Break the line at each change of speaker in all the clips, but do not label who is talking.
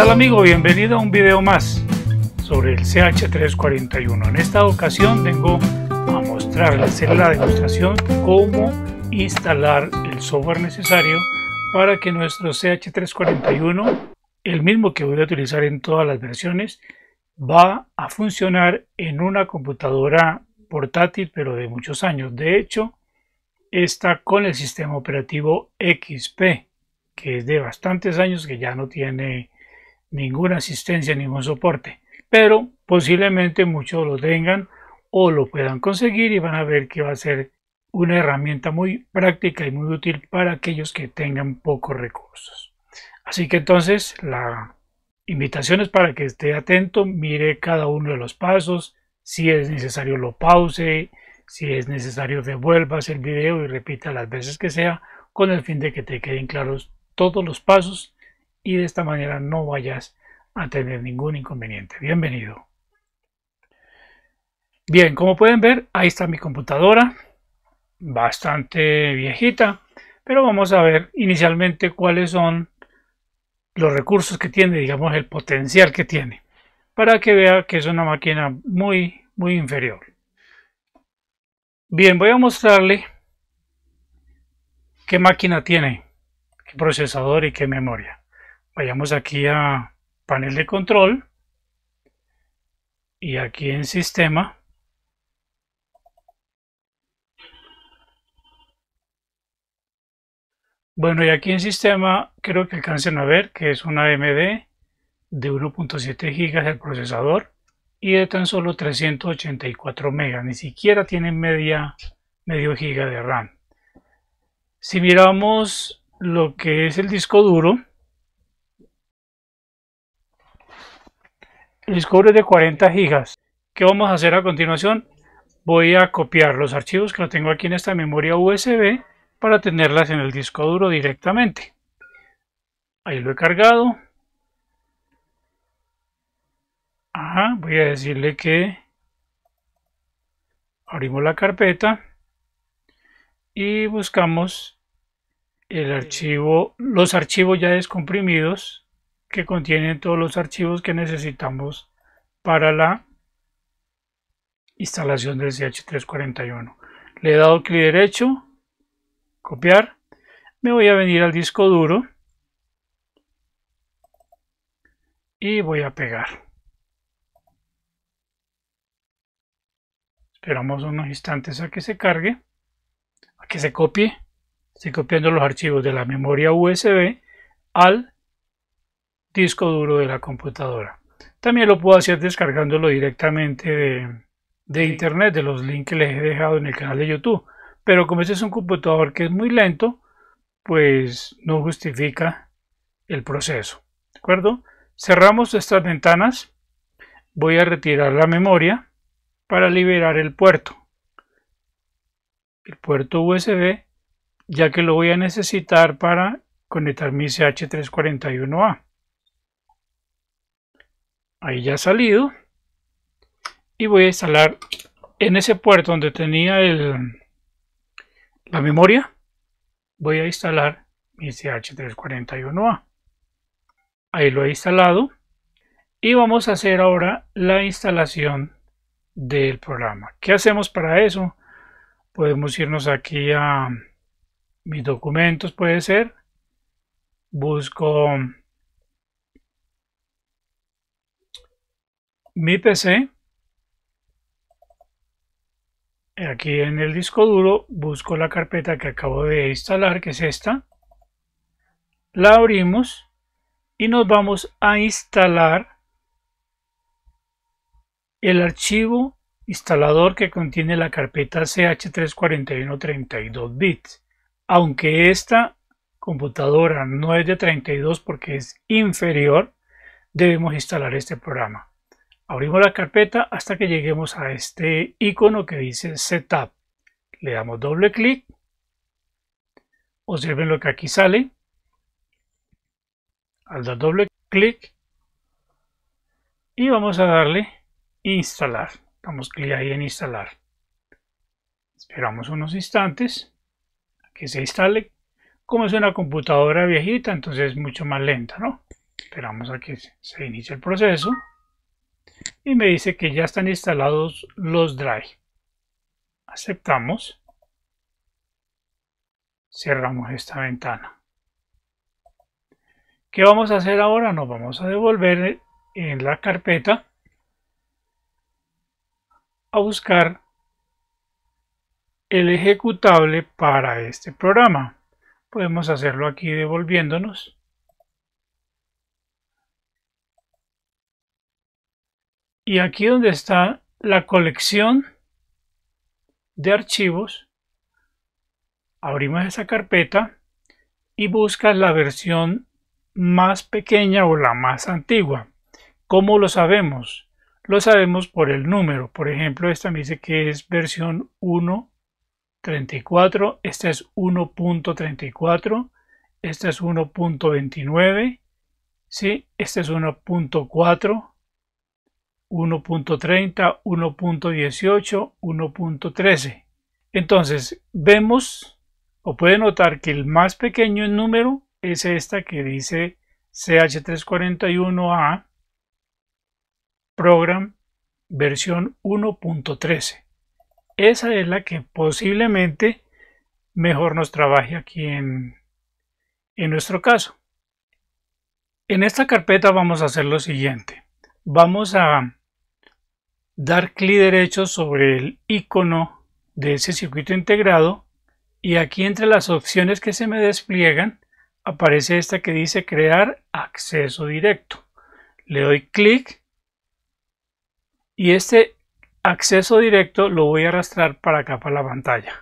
Hola amigo? Bienvenido a un video más sobre el CH341. En esta ocasión vengo a mostrarles hacer la demostración cómo instalar el software necesario para que nuestro CH341, el mismo que voy a utilizar en todas las versiones, va a funcionar en una computadora portátil pero de muchos años. De hecho, está con el sistema operativo XP, que es de bastantes años que ya no tiene ninguna asistencia, ningún soporte. Pero posiblemente muchos lo tengan o lo puedan conseguir y van a ver que va a ser una herramienta muy práctica y muy útil para aquellos que tengan pocos recursos. Así que entonces la invitación es para que esté atento, mire cada uno de los pasos, si es necesario lo pause, si es necesario devuelvas el video y repita las veces que sea con el fin de que te queden claros todos los pasos y de esta manera no vayas a tener ningún inconveniente. Bienvenido. Bien, como pueden ver, ahí está mi computadora, bastante viejita, pero vamos a ver inicialmente cuáles son los recursos que tiene, digamos el potencial que tiene, para que vea que es una máquina muy, muy inferior. Bien, voy a mostrarle qué máquina tiene, qué procesador y qué memoria. Vayamos aquí a panel de control y aquí en sistema bueno y aquí en sistema creo que alcancen a ver que es una AMD de 1.7 gigas el procesador y de tan solo 384 megas ni siquiera tienen media medio giga de RAM si miramos lo que es el disco duro disco de 40 gigas. ¿Qué vamos a hacer a continuación? Voy a copiar los archivos que tengo aquí en esta memoria USB para tenerlas en el disco duro directamente. Ahí lo he cargado. voy a decirle que abrimos la carpeta y buscamos el archivo, los archivos ya descomprimidos que contienen todos los archivos que necesitamos para la instalación del CH341. Le he dado clic derecho, copiar, me voy a venir al disco duro y voy a pegar. Esperamos unos instantes a que se cargue, a que se copie. Estoy copiando los archivos de la memoria USB al disco duro de la computadora. También lo puedo hacer descargándolo directamente de, internet, de los links que les he dejado en el canal de YouTube. Pero como este es un computador que es muy lento, pues no justifica el proceso. ¿De acuerdo? Cerramos estas ventanas. Voy a retirar la memoria para liberar el puerto. El puerto USB, ya que lo voy a necesitar para conectar mi CH341A ahí ya ha salido y voy a instalar en ese puerto donde tenía la memoria voy a instalar mi CH341A ahí lo he instalado y vamos a hacer ahora la instalación del programa ¿qué hacemos para eso? podemos irnos aquí a mis documentos puede ser busco mi PC. ¿eh? Aquí en el disco duro busco la carpeta que acabo de instalar, que es esta. La abrimos y nos vamos a instalar el archivo instalador que contiene la carpeta ch 32 bits. Aunque esta computadora no es de 32 porque es inferior, debemos instalar este programa. Abrimos la carpeta hasta que lleguemos a este icono que dice Setup. Le damos doble clic. Observen lo que aquí sale. Al dar doble clic. Y vamos a darle Instalar. Damos clic ahí en Instalar. Esperamos unos instantes que se instale. Como es una computadora viejita, entonces es mucho más lenta, ¿no? Esperamos a que se inicie el proceso y me dice que ya están instalados los drive. Aceptamos. Cerramos esta ventana. ¿Qué vamos a hacer ahora? Nos vamos a devolver en la carpeta a buscar el ejecutable para este programa. Podemos hacerlo aquí devolviéndonos. y aquí donde está la colección de archivos, abrimos esa carpeta y buscas la versión más pequeña o la más antigua. ¿Cómo lo sabemos? Lo sabemos por el número. Por ejemplo, esta me dice que es versión 1.34, esta es 1.34, esta es 1.29, ¿sí? esta es 1.4, 1.30, 1.18, 1.13. Entonces, vemos o puede notar que el más pequeño en número es esta que dice CH341A Program versión 1.13. Esa es la que posiblemente mejor nos trabaje aquí en, en nuestro caso. En esta carpeta vamos a hacer lo siguiente. Vamos a dar clic derecho sobre el icono de ese circuito integrado y aquí entre las opciones que se me despliegan aparece esta que dice crear acceso directo. Le doy clic y este acceso directo lo voy a arrastrar para acá para la pantalla.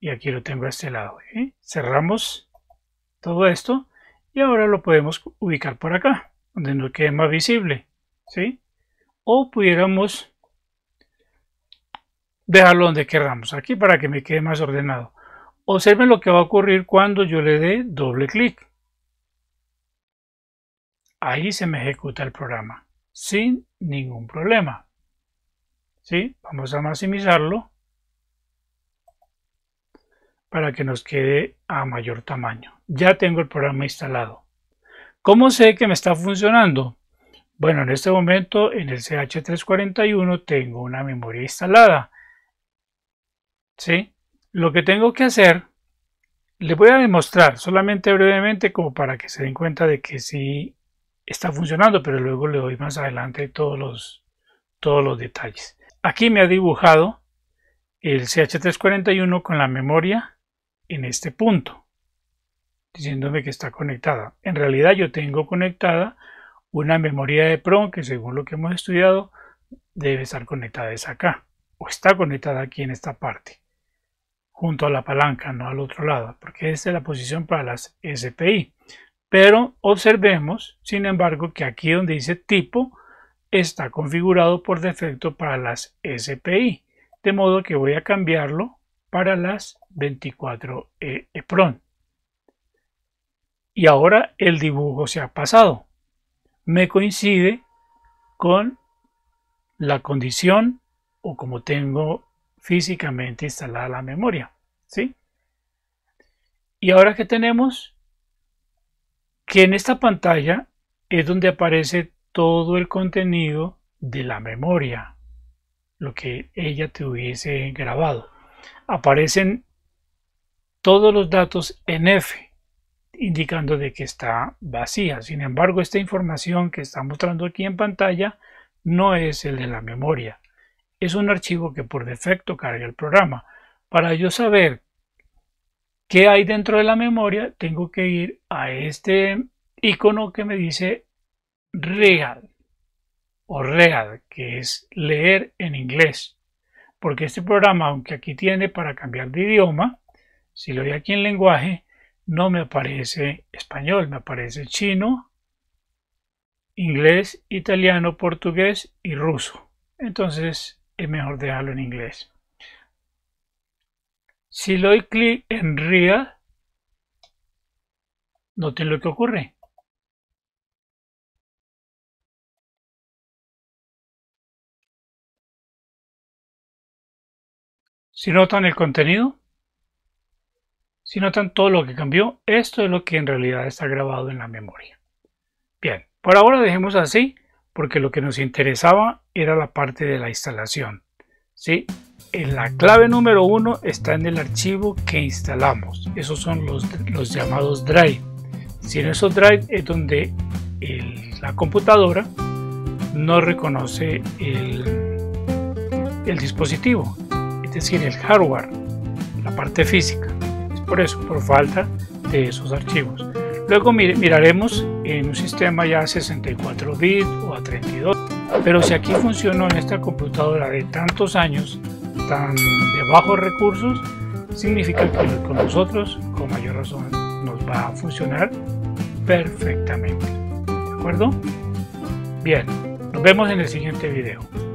Y aquí lo tengo a este lado. ¿eh? Cerramos todo esto y ahora lo podemos ubicar por acá, donde nos quede más visible. ¿sí? o pudiéramos dejarlo donde queramos aquí para que me quede más ordenado observen lo que va a ocurrir cuando yo le dé doble clic ahí se me ejecuta el programa sin ningún problema ¿Sí? vamos a maximizarlo para que nos quede a mayor tamaño ya tengo el programa instalado ¿Cómo sé que me está funcionando? Bueno, en este momento en el CH341 tengo una memoria instalada. ¿Sí? Lo que tengo que hacer, le voy a demostrar solamente brevemente como para que se den cuenta de que sí está funcionando, pero luego le doy más adelante todos los, todos los detalles. Aquí me ha dibujado el CH341 con la memoria en este punto, diciéndome que está conectada. En realidad yo tengo conectada una memoria de PROM que según lo que hemos estudiado debe estar conectada es acá o está conectada aquí en esta parte junto a la palanca no al otro lado porque esta es la posición para las SPI pero observemos sin embargo que aquí donde dice tipo está configurado por defecto para las SPI de modo que voy a cambiarlo para las 24 EPRON. y ahora el dibujo se ha pasado me coincide con la condición o como tengo físicamente instalada la memoria. ¿sí? Y ahora que tenemos que en esta pantalla es donde aparece todo el contenido de la memoria, lo que ella te hubiese grabado. Aparecen todos los datos en F indicando de que está vacía. Sin embargo, esta información que está mostrando aquí en pantalla no es el de la memoria. Es un archivo que por defecto carga el programa. Para yo saber qué hay dentro de la memoria, tengo que ir a este icono que me dice Real, o read, que es leer en inglés. Porque este programa, aunque aquí tiene para cambiar de idioma, si lo doy aquí en lenguaje, no me aparece español, me aparece chino, inglés, italiano, portugués y ruso. Entonces es mejor dejarlo en inglés. Si le doy clic en RIA, noten lo que ocurre. Si notan el contenido, si notan todo lo que cambió, esto es lo que en realidad está grabado en la memoria. Bien, por ahora dejemos así porque lo que nos interesaba era la parte de la instalación. ¿sí? la clave número uno está en el archivo que instalamos. Esos son los, llamados drive. Si en esos drive es donde la computadora no reconoce el dispositivo, es decir, el hardware, la parte física por eso, por falta de esos archivos. Luego miraremos en un sistema ya 64 bits o a 32. Pero si aquí funcionó en esta computadora de tantos años, tan de bajos recursos, significa que con nosotros, con mayor razón, nos va a funcionar perfectamente. ¿De acuerdo? Bien, nos vemos en el siguiente video.